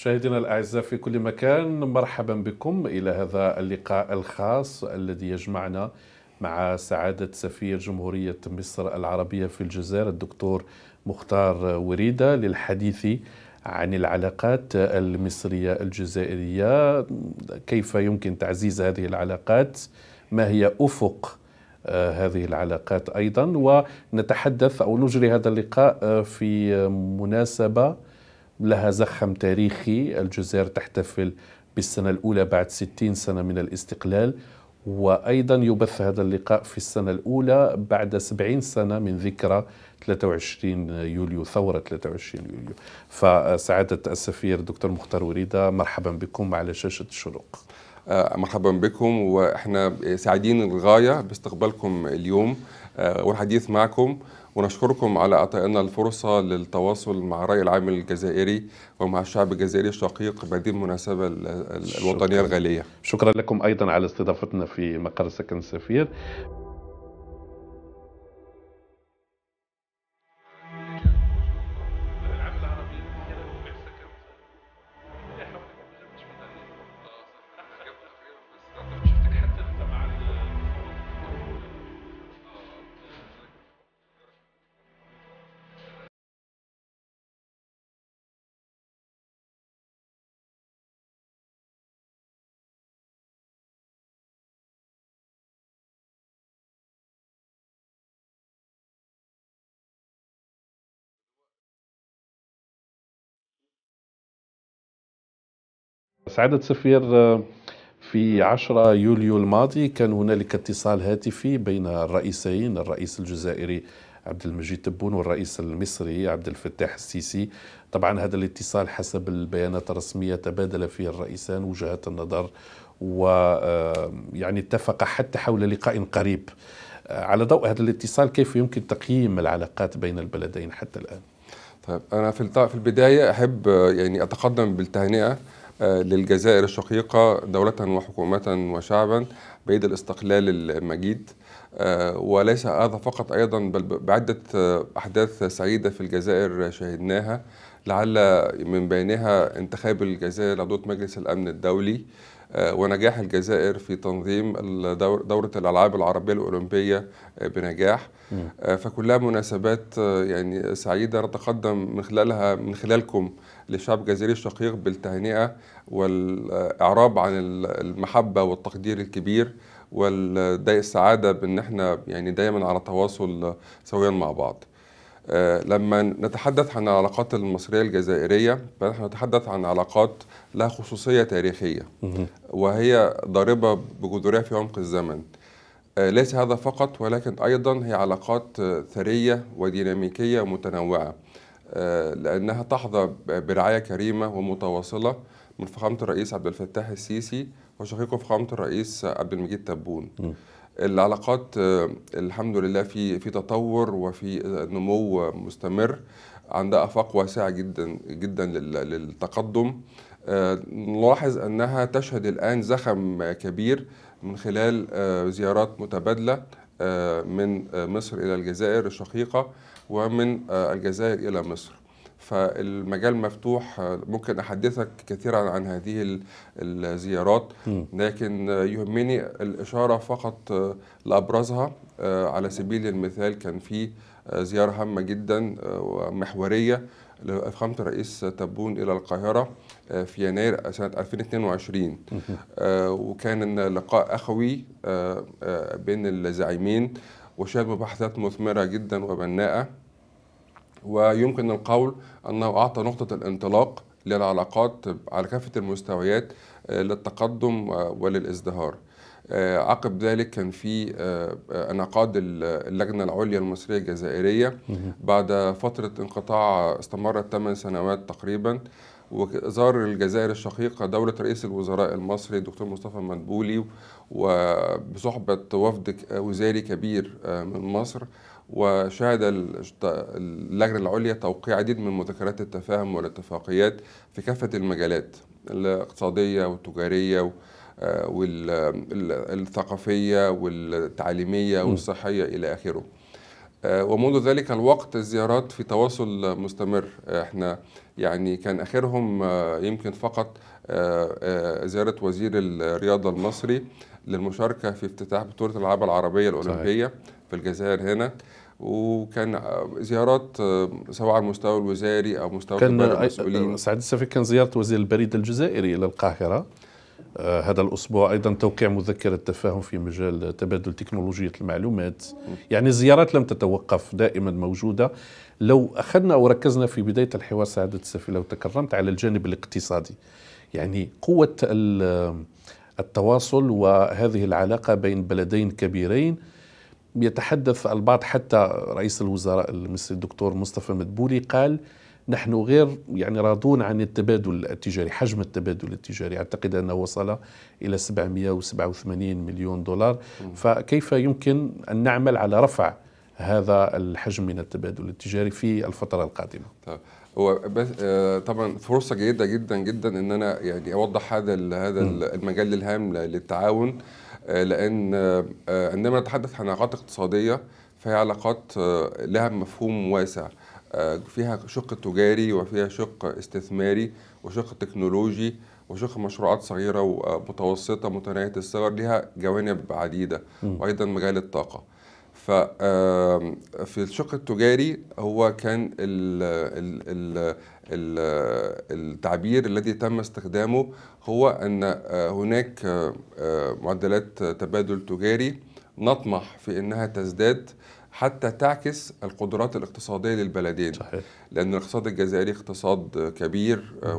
مشاهدينا الاعزاء في كل مكان مرحبا بكم الى هذا اللقاء الخاص الذي يجمعنا مع سعاده سفير جمهوريه مصر العربيه في الجزائر الدكتور مختار وريده للحديث عن العلاقات المصريه الجزائريه كيف يمكن تعزيز هذه العلاقات ما هي افق آه، هذه العلاقات ايضا ونتحدث او نجري هذا اللقاء آه، في مناسبه لها زخم تاريخي الجزائر تحتفل بالسنة الأولى بعد 60 سنة من الاستقلال وأيضا يبث هذا اللقاء في السنة الأولى بعد 70 سنة من ذكرى 23 يوليو ثورة 23 يوليو فسعادة السفير دكتور مختار وريدة مرحبا بكم على شاشة الشروق آه، مرحبا بكم واحنا سعيدين للغاية باستقبالكم اليوم آه، والحديث معكم ونشكركم على اعطائنا الفرصه للتواصل مع الراي العام الجزائري ومع الشعب الجزائري الشقيق بهذه المناسبه الوطنيه الغاليه. شكرا لكم ايضا على استضافتنا في مقر سكن السفير. سعادة سفير آه، في 10 يوليو الماضي كان هنالك اتصال هاتفي بين الرئيسين الرئيس الجزائري عبد المجيد تبون والرئيس المصري عبد الفتاح السيسي طبعا هذا الاتصال حسب البيانات الرسمية تبادل فيه الرئيسان وجهات النظر و آه، يعني اتفق حتى حول لقاء قريب آه، على ضوء هذا الاتصال كيف يمكن تقييم العلاقات بين البلدين حتى الآن؟ طيب أنا في البداية أحب يعني أتقدم بالتهنئة آه، للجزائر الشقيقة دولة وحكومة وشعبا بيد الاستقلال المجيد آه، وليس هذا فقط أيضا بل بعدة آه، أحداث سعيدة في الجزائر شهدناها لعل من بينها انتخاب الجزائر عضوة مجلس الأمن الدولي آه، ونجاح الجزائر في تنظيم دورة الألعاب العربية الأولمبية آه، بنجاح آه، فكلها مناسبات يعني سعيدة نتقدم من خلالها من خلالكم للشعب الجزائري الشقيق بالتهنئة والإعراب عن المحبة والتقدير الكبير والسعادة بأن احنا يعني دايما على تواصل سويا مع بعض آه، لما نتحدث عن العلاقات المصرية الجزائرية فنحن نتحدث عن علاقات لها خصوصية تاريخية وهي ضاربة بجذورها في عمق الزمن آه، ليس هذا فقط ولكن أيضا هي علاقات آه، ثرية وديناميكية متنوعة لأنها تحظى برعاية كريمة ومتواصلة من فخامة الرئيس عبد الفتاح السيسي وشقيقه فخامة الرئيس عبد المجيد تبون العلاقات آه، الحمد لله في في تطور وفي آه، نمو مستمر عندها افاق واسعه جدا جدا للتقدم آه، نلاحظ انها تشهد الان زخم كبير من خلال زيارات متبادله من مصر الى الجزائر الشقيقه ومن الجزائر الى مصر فالمجال مفتوح ممكن احدثك كثيرا عن هذه الزيارات لكن يهمني الاشاره فقط لابرزها آه، على سبيل المثال كان في آه، زياره هامه جدا آه، ومحوريه لفخامه الرئيس تبون الى القاهره في يناير سنه 2022 وكان لقاء اخوي بين الزعيمين وشهد مباحثات مثمره جدا وبناءه ويمكن القول أنه أعطى نقطة الانطلاق للعلاقات على كافة المستويات آه، للتقدم آه، وللازدهار آه، عقب ذلك كان في انعقاد اللجنه العليا المصريه الجزائريه بعد فتره انقطاع استمرت 8 سنوات تقريبا وزار الجزائر الشقيقة دولة رئيس الوزراء المصري الدكتور مصطفى مدبولي وبصحبة وفد وزاري كبير آه، من مصر وشهد اللجنة العليا توقيع عديد من مذكرات التفاهم والاتفاقيات في كافة المجالات الاقتصادية والتجارية والثقافية آه، والتعليمية والصحية إلى آخره آه، ومنذ ذلك الوقت الزيارات في تواصل مستمر آه، احنا يعني كان اخرهم آه، يمكن فقط زياره وزير الرياضه المصري للمشاركه في افتتاح بطوله الالعاب العربيه الاولمبيه في الجزائر هنا وكان زيارات سواء على المستوى الوزاري او مستوى كان سعد السفير كان زياره وزير البريد الجزائري الى القاهره آه، هذا الأسبوع أيضا توقيع مذكرة تفاهم في مجال تبادل تكنولوجية المعلومات يعني الزيارات لم تتوقف دائما موجودة لو أخذنا أو ركزنا في بداية الحوار سعادة السفير لو تكرمت على الجانب الاقتصادي يعني قوة آه، التواصل وهذه العلاقة بين بلدين كبيرين يتحدث البعض حتى رئيس الوزراء المصري الدكتور مصطفى مدبولي قال نحن غير يعني راضون عن التبادل التجاري حجم التبادل التجاري أعتقد أنه وصل إلى 787 مليون دولار فكيف يمكن أن نعمل على رفع هذا الحجم من التبادل التجاري في الفترة القادمة طيب. هو بس آه، طبعا فرصه جيده جدا جدا ان انا يعني اوضح هذا هذا المجال الهام للتعاون آه، لان آه، عندما نتحدث عن علاقات اقتصاديه فهي علاقات لها مفهوم واسع آه، فيها شق تجاري وفيها شق استثماري وشق تكنولوجي وشق مشروعات صغيرة ومتوسطة متناهية الصغر لها جوانب عديدة وأيضا مجال الطاقة ففي الشق التجاري هو كان الـ الـ الـ التعبير الذي تم استخدامه هو أن آه، هناك آه، معدلات تبادل تجاري نطمح في أنها تزداد حتى تعكس القدرات الاقتصاديه للبلدين صحيح. لان الاقتصاد الجزائري اقتصاد كبير آه،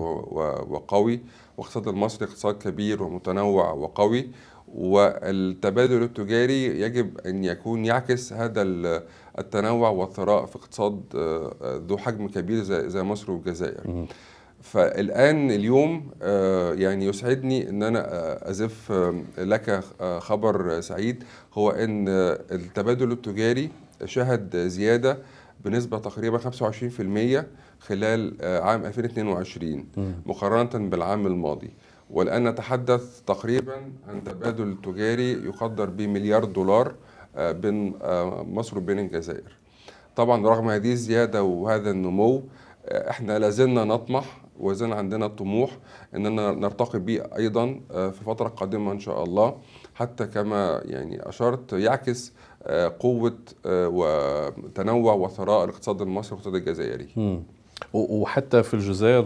وقوي واقتصاد المصري اقتصاد كبير ومتنوع وقوي والتبادل التجاري يجب ان يكون يعكس هذا التنوع والثراء في اقتصاد آه، آه، ذو حجم كبير زي مصر والجزائر فالآن اليوم آه، يعني يسعدني أن أنا آه، أزف آه، لك خبر سعيد هو أن التبادل التجاري شهد زيادة بنسبة تقريبا 25% خلال عام 2022 مقارنة بالعام الماضي والآن نتحدث تقريبا عن تبادل تجاري يقدر بمليار دولار بين مصر وبين الجزائر طبعا رغم هذه الزيادة وهذا النمو احنا لازلنا نطمح وزين عندنا الطموح اننا نرتقي به ايضا آه، في فتره قادمه ان شاء الله حتى كما يعني اشرت يعكس آه، قوه آه، وتنوع وثراء الاقتصاد المصري والاقتصاد الجزائري. وحتى في الجزائر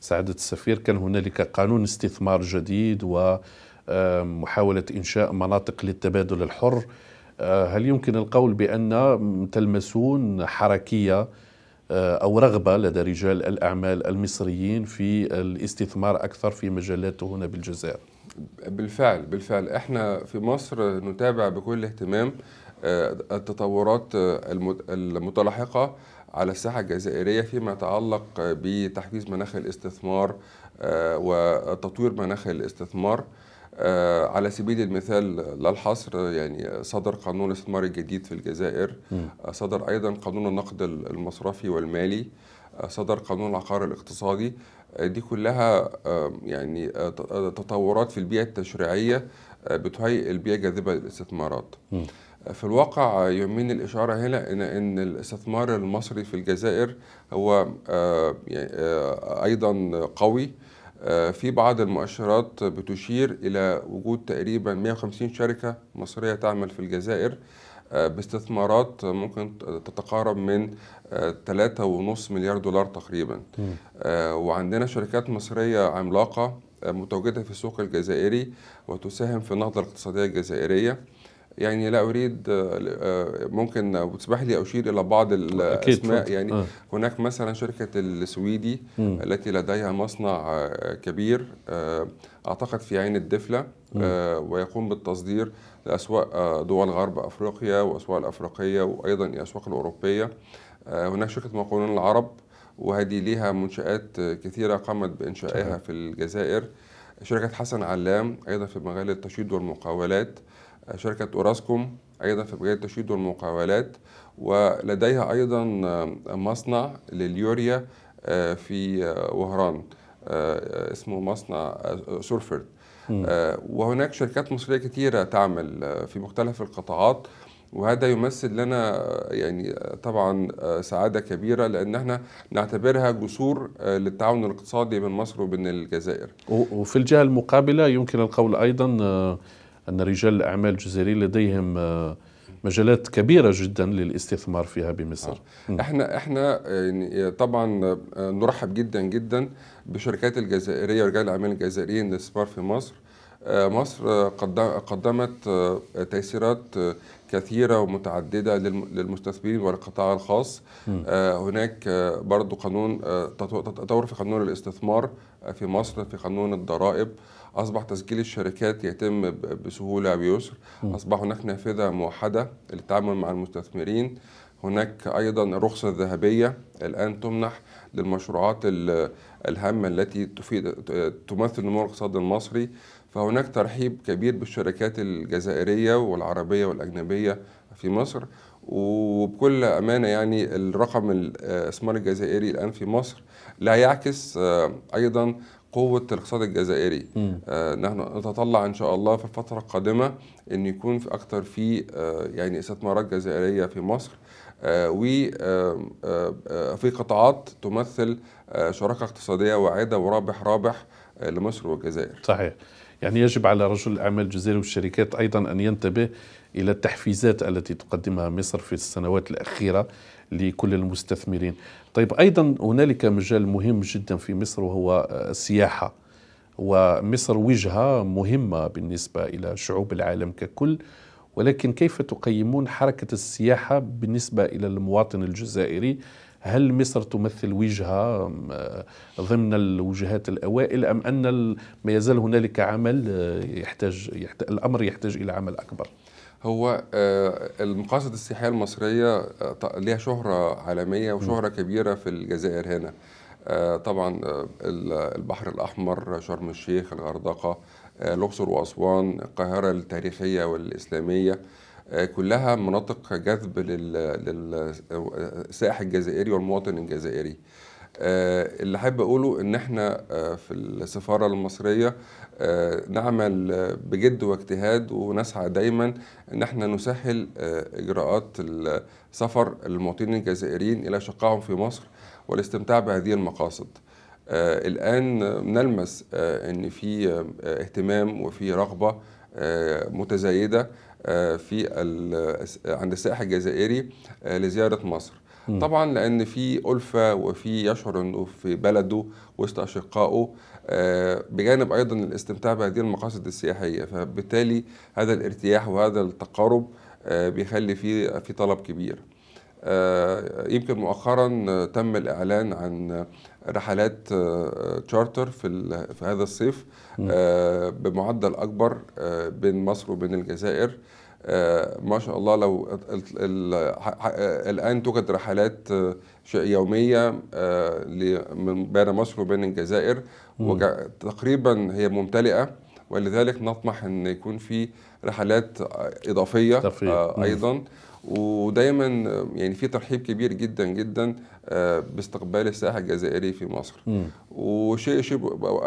سعادة السفير كان هنالك قانون استثمار جديد ومحاولة إنشاء مناطق للتبادل الحر هل يمكن القول بأن تلمسون حركية آه، أو رغبة لدى رجال الأعمال المصريين في الاستثمار أكثر في مجالات هنا بالجزائر بالفعل بالفعل احنا في مصر نتابع بكل اهتمام آه، التطورات آه، المتلاحقة على الساحة الجزائرية فيما يتعلق بتحفيز مناخ الاستثمار وتطوير مناخ الاستثمار آه، على سبيل المثال لا الحصر يعني صدر قانون الاستثمار الجديد في الجزائر آه، صدر أيضا قانون النقد المصرفي والمالي آه، صدر قانون العقار الاقتصادي دي كلها يعني تطورات في البيئة التشريعية بتهيئ البيئة جاذبة للاستثمارات في الواقع يهمني الإشارة هنا إن, إن الاستثمار المصري في الجزائر هو يعني، أيضا قوي آه، في بعض المؤشرات بتشير إلى وجود تقريبا 150 شركة مصرية تعمل في الجزائر آه، باستثمارات ممكن تتقارب من 3.5 آه، مليار دولار تقريبا وعندنا شركات مصرية عملاقة متواجدة في السوق الجزائري وتساهم في النهضة الاقتصادية الجزائرية يعني لا اريد آه، آه، ممكن تسمح لي اشير الى بعض الاسماء آه، يعني آه. هناك مثلا شركه السويدي م. التي لديها مصنع كبير اعتقد في عين الدفله ويقوم بالتصدير لاسواق دول غرب افريقيا واسواق الافريقيه وايضا الاسواق الاوروبيه هناك شركه مقاولون العرب وهذه لها منشآت كثيرة قامت بإنشائها في الجزائر شركة حسن علام أيضا في مجال التشييد والمقاولات شركة أوراسكوم أيضا في مجال التشييد والمقاولات ولديها أيضا مصنع لليوريا آه، في آه، وهران آه، اسمه مصنع سورفرد وهناك شركات مصرية كثيرة تعمل في مختلف القطاعات وهذا يمثل لنا يعني طبعا سعاده كبيره لان احنا نعتبرها جسور للتعاون الاقتصادي بين مصر وبين الجزائر. وفي الجهه المقابله يمكن القول ايضا أن رجال الأعمال الجزائريين لديهم آه، مجالات كبيره جدا للاستثمار فيها بمصر آه. احنا احنا آه، يعني طبعا نرحب جدا جدا بالشركات الجزائريه ورجال الاعمال الجزائريين للاستثمار في مصر مصر قدمت تيسيرات كثيرة ومتعددة للمستثمرين والقطاع الخاص هناك برضو قانون تطور في قانون الاستثمار في مصر في قانون الضرائب اصبح تسجيل الشركات يتم بسهوله ويسر اصبح هناك نافذه موحده للتعامل مع المستثمرين هناك ايضا الرخصه الذهبيه الان تمنح للمشروعات الهامه التي تفيد تمثل نمو الاقتصاد المصري فهناك ترحيب كبير بالشركات الجزائريه والعربيه والاجنبيه في مصر وبكل امانه يعني الرقم الاستثمار آه، الجزائري الان في مصر لا يعكس آه، ايضا قوه الاقتصاد الجزائري آه نحن نتطلع ان شاء الله في الفتره القادمه ان يكون في اكثر في آه يعني استثمارات جزائريه في مصر آه وفي آه، قطاعات تمثل آه، شراكه اقتصاديه واعده ورابح رابح آه، لمصر والجزائر صحيح يعني يجب على رجل الأعمال الجزائري والشركات أيضا أن ينتبه إلى التحفيزات التي تقدمها مصر في السنوات الأخيرة لكل المستثمرين طيب أيضا هنالك مجال مهم جدا في مصر وهو آه، السياحة ومصر وجهة مهمة بالنسبة إلى شعوب العالم ككل ولكن كيف تقيمون حركة السياحة بالنسبة إلى المواطن الجزائري هل مصر تمثل وجهة آه، ضمن الوجهات الأوائل أم أن ما يزال هنالك عمل آه، يحتاج, الأمر يحتاج إلى عمل أكبر؟ هو آه، المقاصد السياحيه المصريه آه، ليها شهره عالميه وشهره كبيره في الجزائر هنا آه، طبعا البحر الاحمر شرم الشيخ الغردقه الاقصر واسوان القاهره التاريخيه والاسلاميه كلها مناطق جذب للسائح الجزائري والمواطن الجزائري آه، اللي حابب اقوله ان احنا آه، في السفاره المصريه آه، نعمل بجد واجتهاد ونسعى دايما ان احنا نسهل اجراءات سفر المواطنين الجزائريين الى شقاهم في مصر والاستمتاع بهذه المقاصد. الان نلمس ان في اهتمام وفي رغبه متزايده في عند السائح الجزائري لزياره مصر. طبعا لان في الفه وفي يشعر انه في بلده وسط اشقائه آه، بجانب ايضا الاستمتاع بهذه المقاصد السياحيه فبالتالي هذا الارتياح وهذا التقارب آه، بيخلي في في طلب كبير آه، يمكن مؤخرا تم الاعلان عن رحلات تشارتر في في هذا الصيف بمعدل اكبر بين مصر وبين الجزائر آه، ما شاء الله لو آه، الان توجد رحلات آه، يوميه بين مصر وبين الجزائر وتقريبا هي ممتلئه ولذلك نطمح ان يكون في رحلات اضافيه ايضا ودايما يعني في ترحيب كبير جدا جدا آه، باستقبال السائح الجزائري في مصر مم. وشيء شيء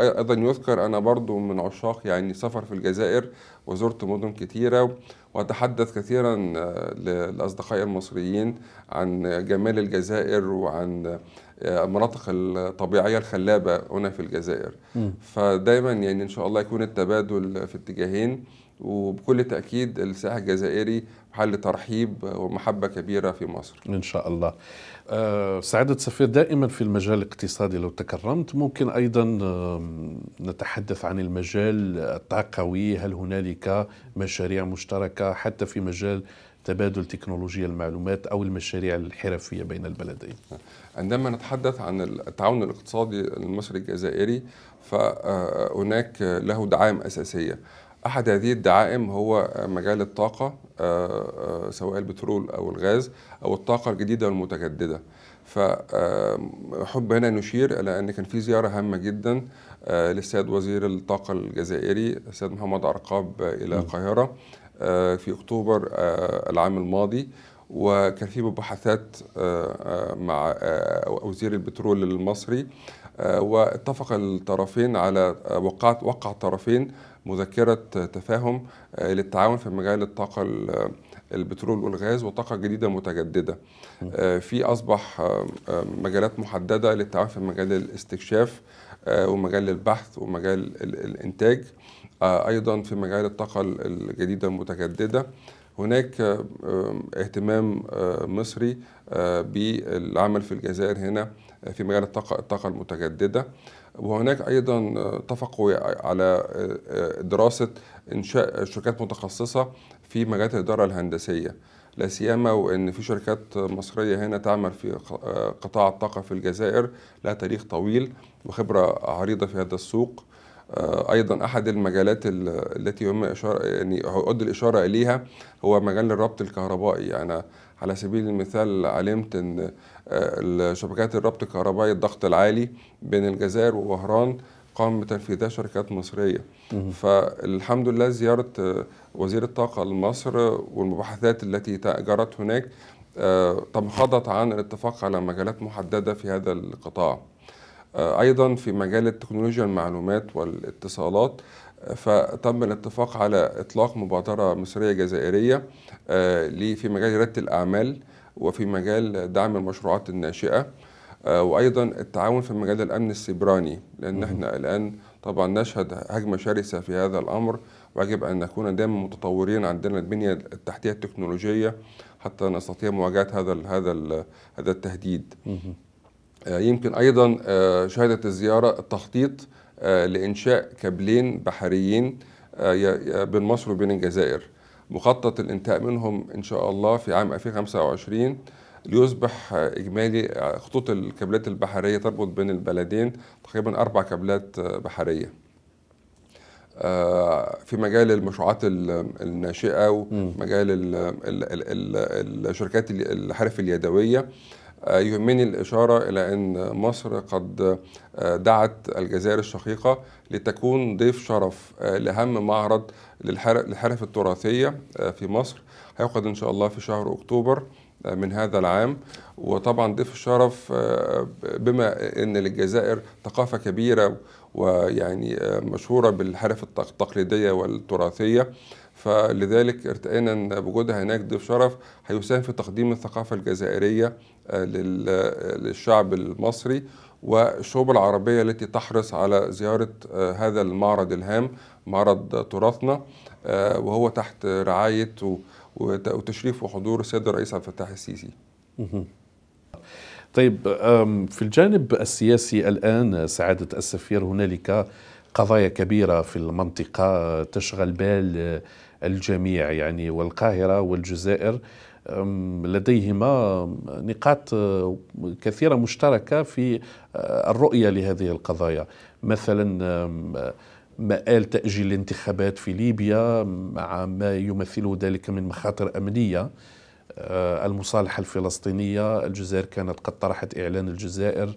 ايضا يذكر انا برضو من عشاق يعني سفر في الجزائر وزرت مدن كثيره واتحدث كثيرا آه، لاصدقائي المصريين عن جمال الجزائر وعن آه، المناطق الطبيعيه الخلابه هنا في الجزائر مم. فدايما يعني ان شاء الله يكون التبادل في اتجاهين وبكل تاكيد السائح الجزائري محل ترحيب ومحبة كبيرة في مصر إن شاء الله آه، سعادة سفير دائما في المجال الاقتصادي لو تكرمت ممكن أيضا نتحدث عن المجال الطاقوي هل هنالك مشاريع مشتركة حتى في مجال تبادل تكنولوجيا المعلومات أو المشاريع الحرفية بين البلدين عندما نتحدث عن التعاون الاقتصادي المصري الجزائري فهناك له دعائم أساسية احد هذه الدعائم هو مجال الطاقه آه، آه، سواء البترول او الغاز او الطاقه الجديده والمتجدده فحب هنا نشير الى ان كان في زياره هامه جدا آه، للسيد وزير الطاقه الجزائري السيد محمد عرقاب الى نعم. القاهره في اكتوبر العام الماضي وكان في مباحثات مع وزير البترول المصري واتفق الطرفين على وقعت وقع الطرفين مذكرة تفاهم آه، للتعاون في مجال الطاقة آه، البترول والغاز وطاقة جديدة متجددة آه، في أصبح مجالات محددة للتعاون في مجال الاستكشاف ومجال البحث ومجال الإنتاج أيضا في مجال الطاقة الجديدة المتجددة هناك اهتمام مصري بالعمل في الجزائر هنا في مجال الطاقة, الطاقة المتجددة وهناك ايضا آه، اتفقوا على آه، آه، دراسه انشاء شركات متخصصه في مجالات الاداره الهندسيه لا سيما وان في شركات مصريه هنا تعمل في قطاع الطاقه في الجزائر لها تاريخ طويل وخبره عريضه في هذا السوق ايضا احد المجالات التي يهم اشاره يعني اود الاشاره اليها هو مجال الربط الكهربائي يعني على سبيل المثال علمت ان آه، شبكات الربط الكهربائي الضغط العالي بين الجزائر ووهران قام بتنفيذها شركات مصريه فالحمد لله زياره آه، وزير الطاقه لمصر والمباحثات التي جرت هناك آه، تمخضت عن الاتفاق على مجالات محدده في هذا القطاع ايضا في مجال التكنولوجيا المعلومات والاتصالات فتم الاتفاق على اطلاق مبادره مصريه جزائريه آه، في مجال رياده الاعمال وفي مجال دعم المشروعات الناشئه آه، وايضا التعاون في مجال الامن السيبراني لان احنا الان طبعا نشهد هجمه شرسه في هذا الامر ويجب ان نكون دائما متطورين عندنا البنيه التحتيه التكنولوجيه حتى نستطيع مواجهه هذا الـ هذا الـ هذا التهديد. آه، يمكن ايضا شهدت الزياره التخطيط آه، لإنشاء كابلين بحريين آه، بين مصر وبين الجزائر مخطط الانتهاء منهم إن شاء الله في عام 2025 ليصبح إجمالي آه، خطوط الكابلات البحرية تربط بين البلدين تقريبا أربع كابلات بحرية في مجال المشروعات الناشئه ومجال الشركات الحرف اليدويه يهمني الإشارة إلى أن مصر قد آه، دعت الجزائر الشقيقة لتكون ضيف شرف آه، لأهم معرض للحرف التراثية آه، في مصر هيعقد إن شاء الله في شهر أكتوبر من هذا العام وطبعا ضيف الشرف بما ان للجزائر ثقافه كبيره ويعني مشهوره بالحرف التقليديه والتراثيه فلذلك ارتئينا بوجودها هناك ضيف شرف هيساهم في تقديم الثقافه الجزائريه للشعب المصري والشعوب العربية التي تحرص على زيارة آه، هذا المعرض الهام معرض تراثنا آه، وهو تحت رعاية وتشريف وحضور السيد الرئيس عبد الفتاح السيسي طيب في الجانب السياسي الآن سعادة السفير هنالك قضايا كبيرة في المنطقة تشغل بال آه، الجميع يعني والقاهرة والجزائر لديهما نقاط أه، كثيره مشتركه في أه، الرؤيه لهذه القضايا مثلا مآل تأجيل الانتخابات في ليبيا مع ما يمثله ذلك من مخاطر أمنية أه، المصالحة الفلسطينية الجزائر كانت قد طرحت إعلان الجزائر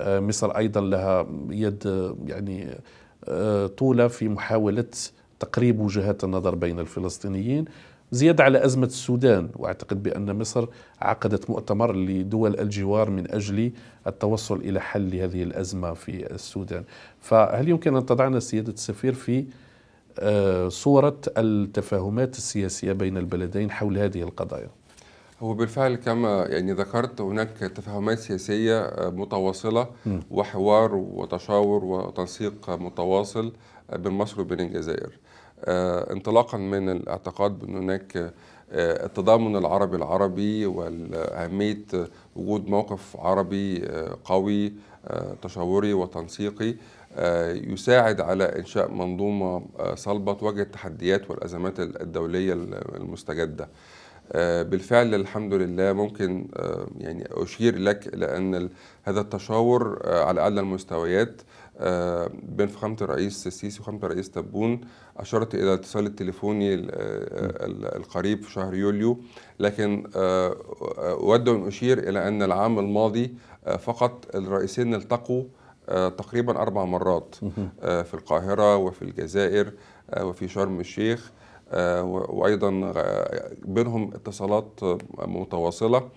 مصر أيضا لها يد يعني طولة في محاولة تقريب وجهات النظر بين الفلسطينيين زيادة على أزمة السودان وأعتقد بأن مصر عقدت مؤتمر لدول الجوار من أجل التوصل إلى حل هذه الأزمة في السودان فهل يمكن أن تضعنا سيادة السفير في آه، صورة التفاهمات السياسية بين البلدين حول هذه القضايا هو بالفعل كما يعني ذكرت هناك تفاهمات سياسية آه، متواصلة وحوار وتشاور وتنسيق متواصل بين مصر وبين الجزائر آه، انطلاقا من الاعتقاد بان هناك آه، التضامن العربي العربي واهميه وجود موقف عربي آه، قوي تشاوري وتنسيقي يساعد على انشاء منظومه صلبه تواجه التحديات والازمات الدوليه المستجده. بالفعل الحمد لله ممكن يعني اشير لك الى ان هذا التشاور على اعلى المستويات آه، بين فخامه الرئيس السيسي وفخامه الرئيس تبون اشارت الى الاتصال التليفوني آه، القريب في شهر يوليو لكن آه، اود ان اشير الى ان العام الماضي فقط الرئيسين التقوا تقريبا اربع مرات في القاهره وفي الجزائر وفي شرم الشيخ وايضا بينهم اتصالات متواصله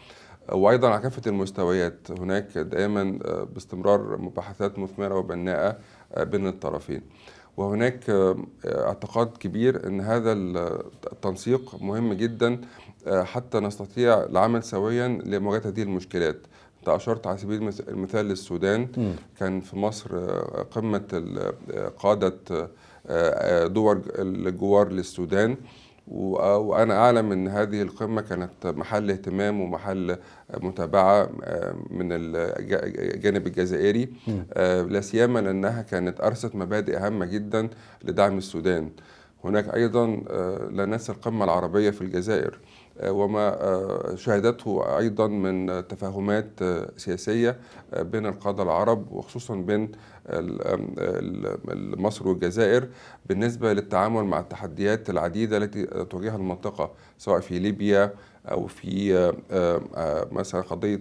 وايضا على كافه المستويات هناك دائما آه، باستمرار مباحثات مثمره وبناءه آه، بين الطرفين وهناك آه، اعتقاد كبير ان هذا التنسيق مهم جدا حتى نستطيع العمل سويا لمواجهه هذه المشكلات انت اشرت على سبيل المثال للسودان كان في مصر قمه قاده دول الجوار للسودان وانا اعلم ان هذه القمه كانت محل اهتمام ومحل متابعه آه، من الجانب الجزائري آه، لا سيما لانها كانت ارست مبادئ هامه جدا لدعم السودان هناك ايضا آه، لا ننسى القمه العربيه في الجزائر آه، وما آه، شهدته ايضا من تفاهمات آه، سياسيه بين القاده العرب وخصوصا بين مصر والجزائر بالنسبه للتعامل مع التحديات العديده التي تواجهها المنطقه سواء في ليبيا او في مثلا قضيه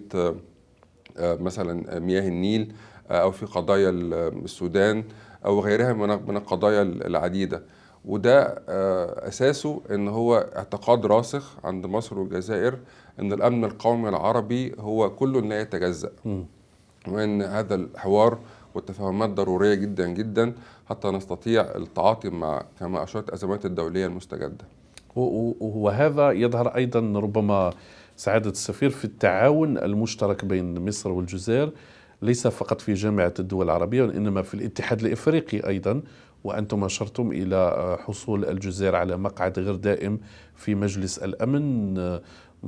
مثلا مياه النيل او في قضايا السودان او غيرها من القضايا العديده وده آه، اساسه ان هو اعتقاد راسخ عند مصر والجزائر ان الامن القومي العربي هو كل لا يتجزا وان هذا الحوار والتفاهمات ضروريه جدا جدا حتى نستطيع التعاطي مع كما اشرت الازمات الدوليه المستجده. وهذا يظهر ايضا ربما سعاده السفير في التعاون المشترك بين مصر والجزائر ليس فقط في جامعه الدول العربيه وانما في الاتحاد الافريقي ايضا وأنتم أشرتم إلى آه، حصول الجزائر على مقعد غير دائم في مجلس الأمن آه،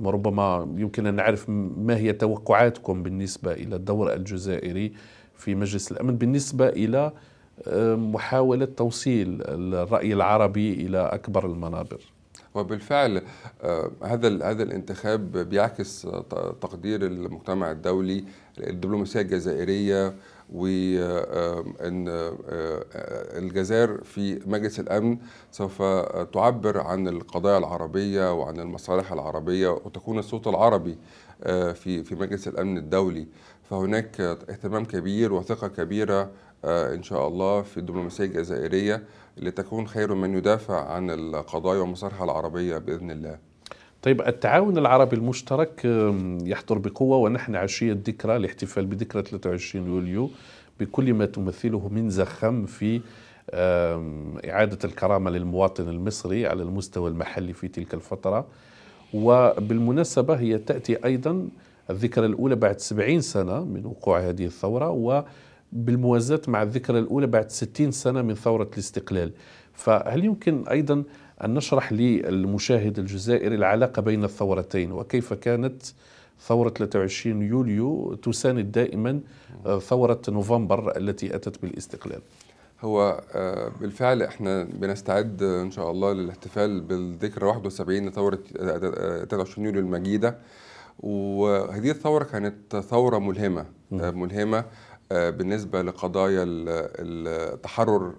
ربما يمكن أن نعرف ما هي توقعاتكم بالنسبة إلى الدور الجزائري في مجلس الأمن بالنسبة إلى آه، محاولة توصيل الرأي العربي إلى أكبر المنابر وبالفعل هذا هذا الانتخاب بيعكس تقدير المجتمع الدولي الدبلوماسيه الجزائريه وان الجزائر في مجلس الامن سوف تعبر عن القضايا العربيه وعن المصالح العربيه وتكون الصوت العربي آه، في في مجلس الامن الدولي فهناك اهتمام كبير وثقه كبيره آه، ان شاء الله في الدبلوماسيه الجزائريه لتكون خير من يدافع عن القضايا ومصالحها العربيه باذن الله طيب التعاون العربي المشترك يحضر بقوة ونحن عشية ذكرى الاحتفال بذكرى 23 يوليو بكل ما تمثله من زخم في إعادة الكرامة للمواطن المصري على المستوى المحلي في تلك الفترة وبالمناسبة هي تأتي أيضا الذكرى الأولى بعد 70 سنة من وقوع هذه الثورة وبالموازاة مع الذكرى الأولى بعد 60 سنة من ثورة الاستقلال فهل يمكن أيضا أن نشرح للمشاهد الجزائري العلاقة بين الثورتين وكيف كانت ثورة 23 يوليو تساند دائما ثورة نوفمبر التي أتت بالاستقلال هو آه، بالفعل احنا بنستعد ان شاء الله للاحتفال بالذكرى 71 لثوره 23 آه، آه، يوليو المجيده وهذه الثوره كانت ثوره ملهمه ملهمه بالنسبه لقضايا التحرر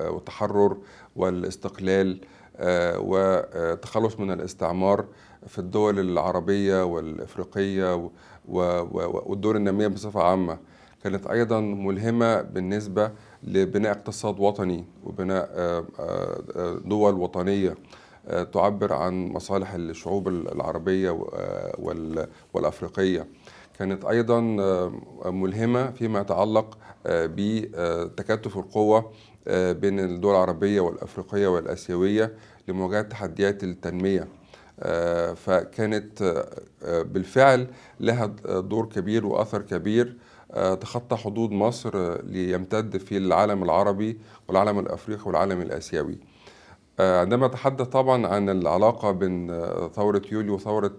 والتحرر والاستقلال آه، وتخلص من الاستعمار في الدول العربية والإفريقية والدول النامية بصفة عامة كانت أيضا ملهمة بالنسبة لبناء اقتصاد وطني وبناء آه، آه، دول وطنية تعبر عن مصالح الشعوب العربية والأفريقية كانت أيضا ملهمة فيما يتعلق بتكتف القوة آه، بين الدول العربية والأفريقية والأسيوية لمواجهة تحديات التنمية آه، فكانت آه، بالفعل لها دور كبير وأثر كبير تخطى حدود مصر ليمتد في العالم العربي والعالم الأفريقي والعالم الآسيوي عندما أتحدث طبعا عن العلاقة بين ثورة يوليو وثورة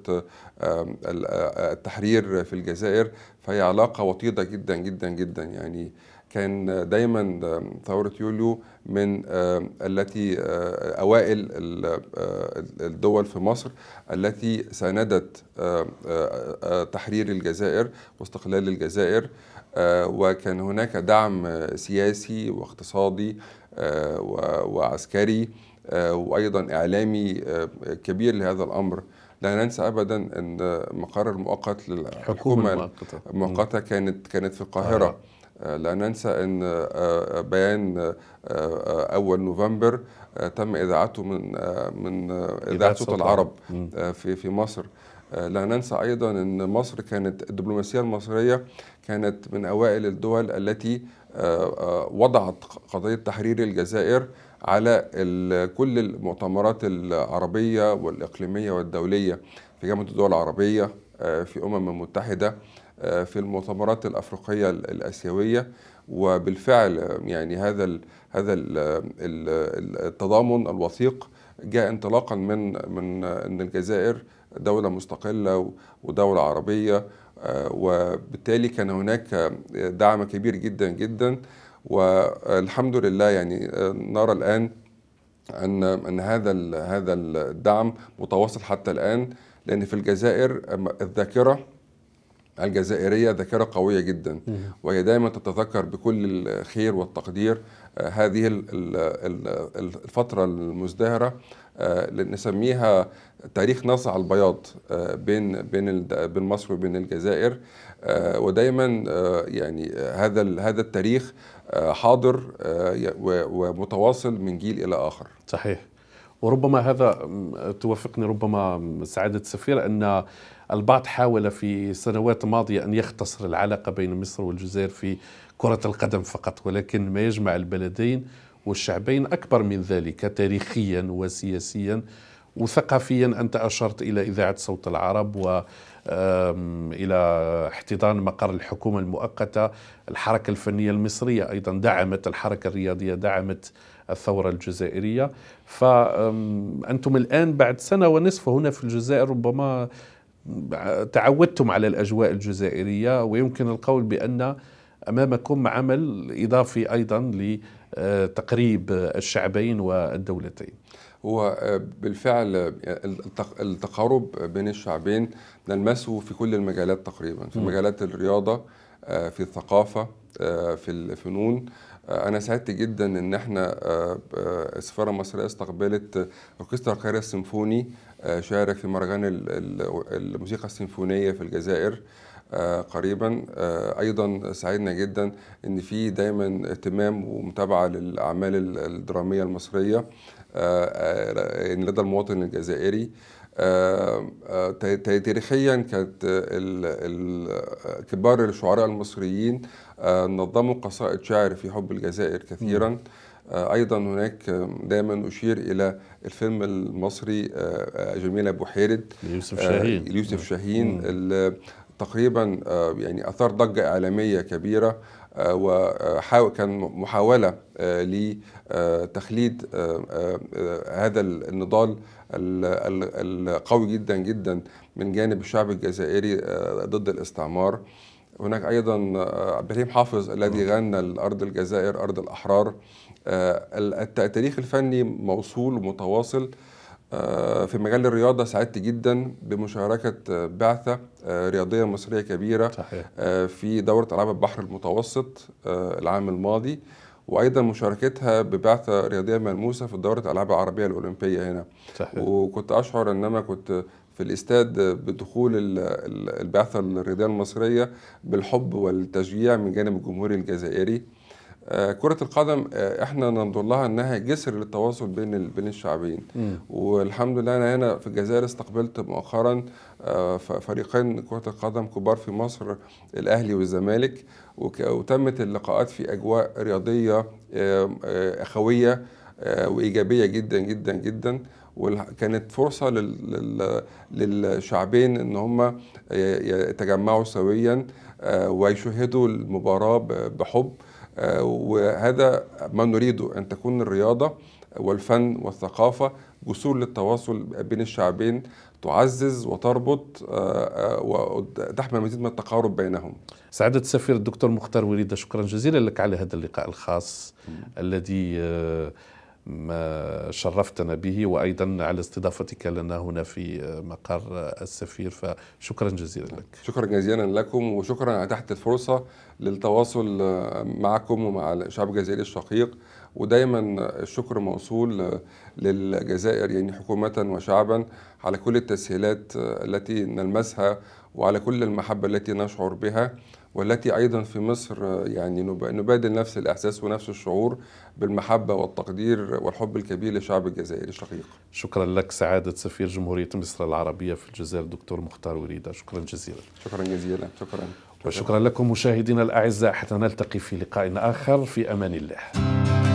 التحرير في الجزائر فهي علاقة وطيدة جدا جدا جدا يعني كان دايما ثورة يوليو من آه، التي آه، أوائل آه، الدول في مصر التي ساندت تحرير الجزائر واستقلال الجزائر وكان هناك دعم سياسي واقتصادي وعسكري وأيضا إعلامي كبير لهذا الأمر لا ننسى ابدا ان مقر المؤقت للحكومه المؤقته كانت كانت في القاهره آه. آه، لا ننسى أن آه، آه، بيان أول نوفمبر تم إذاعته من من إذاعة صوت العرب في في مصر لا ننسى أيضا أن مصر كانت الدبلوماسية المصرية كانت من أوائل الدول التي وضعت قضية تحرير الجزائر على كل المؤتمرات العربية والإقليمية والدولية في جامعة الدول العربية في أمم المتحدة آه، في المؤتمرات الافريقيه الاسيويه وبالفعل آه، يعني هذا الـ هذا الـ التضامن الوثيق جاء انطلاقا من من ان آه، الجزائر دوله مستقله ودوله عربيه وبالتالي كان هناك دعم كبير جدا جدا والحمد لله يعني نرى الان ان ان هذا هذا الدعم متواصل حتى الان لان في الجزائر الذاكره الجزائرية ذاكرة قوية جدا وهي دائما تتذكر بكل الخير والتقدير آه، هذه الفترة المزدهرة آه، نسميها تاريخ نصع البياض آه، بين بين بين مصر وبين الجزائر ودايما يعني هذا هذا التاريخ حاضر ومتواصل من جيل الى اخر. صحيح وربما هذا توافقني ربما سعاده السفير ان البعض حاول في سنوات ماضية أن يختصر العلاقة بين مصر والجزائر في كرة القدم فقط ولكن ما يجمع البلدين والشعبين أكبر من ذلك تاريخيا وسياسيا وثقافيا أنت أشرت إلى إذاعة صوت العرب و إلى احتضان مقر الحكومة المؤقتة الحركة الفنية المصرية أيضا دعمت الحركة الرياضية دعمت الثورة الجزائرية فأنتم الآن بعد سنة ونصف هنا في الجزائر ربما تعودتم على الأجواء الجزائرية ويمكن القول بأن أمامكم عمل إضافي أيضا لتقريب الشعبين والدولتين وبالفعل آه، التقارب بين الشعبين نلمسه في كل المجالات تقريبا في مجالات الرياضة آه، في الثقافة آه، في الفنون انا سعدت جدا ان احنا السفاره المصريه استقبلت اوركسترا القاهره السيمفوني آه، شارك في مهرجان الموسيقى السيمفونيه في الجزائر آه، قريبا آه، ايضا سعدنا جدا ان في دايما اهتمام ومتابعه للاعمال الدراميه المصريه يعني لدى المواطن الجزائري تاريخيا كانت كبار الشعراء المصريين نظموا قصائد شعر في حب الجزائر كثيرا م. آه، ايضا هناك آه، دائما اشير الى الفيلم المصري آه، جميل ابو حيرد يوسف شاهين يوسف شاهين تقريبا يعني اثار ضجه اعلاميه كبيره وحاول كان محاولة لتخليد هذا النضال القوي جدا جدا من جانب الشعب الجزائري ضد الاستعمار هناك أيضا عبد الحليم حافظ الذي غنى الأرض الجزائر أرض الأحرار آه، التاريخ الفني موصول ومتواصل آه، في مجال الرياضه سعدت جدا بمشاركه آه، بعثه رياضيه مصريه كبيره صحيح. في دوره العاب البحر المتوسط العام الماضي وايضا مشاركتها ببعثه رياضيه ملموسه في دوره الالعاب العربيه الاولمبيه هنا صحيح. وكنت اشعر ان انا كنت في الاستاد بدخول البعثه الرياضيه المصريه بالحب والتشجيع من جانب الجمهور الجزائري آه، كرة القدم آه، احنا ننظر لها انها جسر للتواصل بين بين الشعبين والحمد لله انا هنا في الجزائر استقبلت مؤخرا آه، فريقين كرة القدم كبار في مصر الاهلي والزمالك وتمت اللقاءات في اجواء رياضية اخوية وايجابية جدا جدا جدا وكانت فرصه للشعبين ان هم يتجمعوا سويا ويشهدوا المباراه بحب وهذا ما نريده أن تكون الرياضة والفن والثقافة جسور للتواصل بين الشعبين تعزز وتربط آه، آه، وتحمل مزيد من التقارب بينهم سعادة السفير الدكتور مختار وليده شكرا جزيلا لك على هذا اللقاء الخاص م. الذي آه، ما شرفتنا به وايضا على استضافتك لنا هنا في مقر السفير فشكرا جزيلا لك. شكرا جزيلا لكم وشكرا على تحت الفرصه للتواصل معكم ومع الشعب الجزائري الشقيق ودايما الشكر موصول للجزائر يعني حكومه وشعبا على كل التسهيلات التي نلمسها وعلى كل المحبه التي نشعر بها والتي أيضا في مصر يعني نبادل نفس الإحساس ونفس الشعور بالمحبة والتقدير والحب الكبير للشعب الجزائري الشقيق شكرا لك سعادة سفير جمهورية مصر العربية في الجزائر دكتور مختار وريدة شكرا جزيلا شكرا جزيلا شكرا وشكرا لكم مشاهدينا الأعزاء حتى نلتقي في لقاء آخر في أمان الله